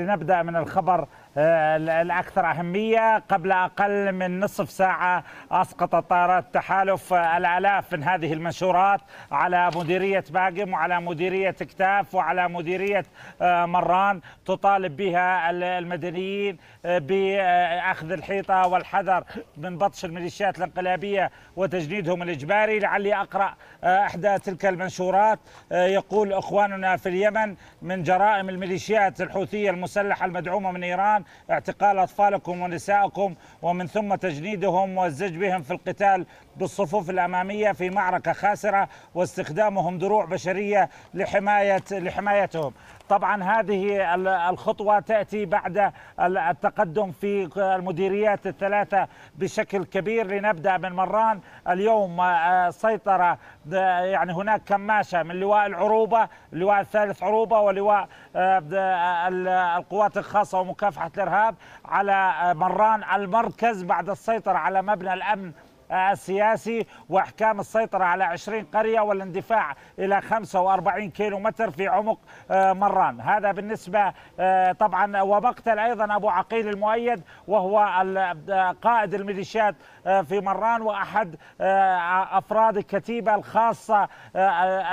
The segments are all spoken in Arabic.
لنبدأ من الخبر الأكثر أهمية قبل أقل من نصف ساعة أسقطت طائرات تحالف الآلاف من هذه المنشورات على مديرية باقم وعلى مديرية كتاف وعلى مديرية آه، مران تطالب بها المدنيين آه، بأخذ الحيطة والحذر من بطش الميليشيات الانقلابية وتجنيدهم الإجباري لعلي أقرأ آه، إحدى تلك المنشورات يقول إخواننا في اليمن من جرائم الميليشيات الحوثية المسلحة المدعومة من إيران الآن اعتقال أطفالكم ونسائكم ومن ثم تجنيدهم والزج بهم في القتال بالصفوف الأمامية في معركة خاسرة واستخدامهم دروع بشرية لحماية لحمايتهم طبعا هذه الخطوة تأتي بعد التقدم في المديريات الثلاثة بشكل كبير لنبدأ من مران اليوم آه، سيطرة يعني هناك كماشة من لواء العروبة اللواء الثالث عروبة ولواء آه، القوات الخاصة ومكافحة الإرهاب على آه، مران المركز بعد السيطرة على مبنى الأمن السياسي واحكام السيطره على 20 قريه والاندفاع الى 45 كيلو متر في عمق آه، مران هذا بالنسبه آه، طبعا ومقتل ايضا ابو عقيل المؤيد وهو آه، قائد الميليشيات في مران واحد افراد الكتيبه الخاصه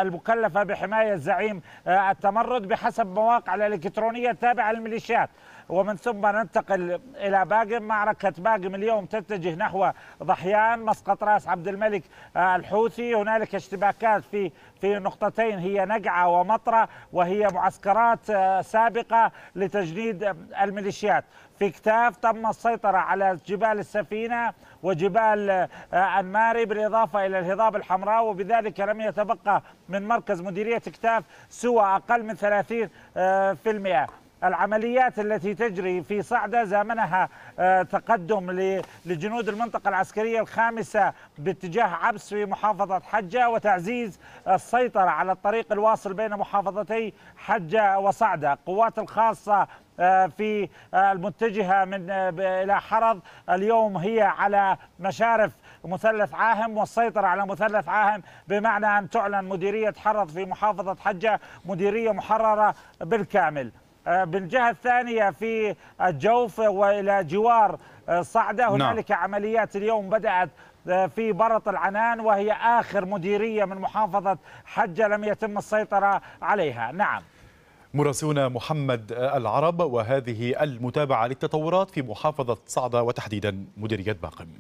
المكلفه بحمايه زعيم التمرد بحسب مواقع الالكترونيه التابعه للميليشيات ومن ثم ننتقل إلى باقم معركة باقم اليوم تتجه نحو ضحيان مسقط راس عبد الملك آه، الحوثي هنالك اشتباكات في في نقطتين هي نقعة ومطرة وهي معسكرات آه، سابقة لتجنيد آه، الميليشيات في كتاف تم السيطرة على جبال السفينة وجبال أنماري بالإضافة إلى الهضاب الحمراء وبذلك لم يتبقى من مركز مديرية كتاف سوى أقل من 30% العمليات التي تجري في صعدة زامنها آه، تقدم لجنود المنطقة العسكرية الخامسة باتجاه عبس في محافظة حجة وتعزيز السيطرة على الطريق الواصل بين محافظتي حجة وصعدة القوات الخاصة آه، في آه، المتجهة من إلى حرض اليوم هي على مشارف مثلث عاهم والسيطرة على مثلث عاهم بمعنى أن تعلن مديرية حرض في محافظة حجة مديرية محررة بالكامل آه، بالجهة الثانية في الجوف وإلى جوار آه، صعدة نعم. هنالك نعم. عمليات اليوم بدأت آه، في برط العنان وهي آخر مديرية من محافظة حجة لم يتم السيطرة عليها نعم مراسلنا محمد العرب وهذه المتابعة للتطورات في محافظة صعدة وتحديدا مديرية باقم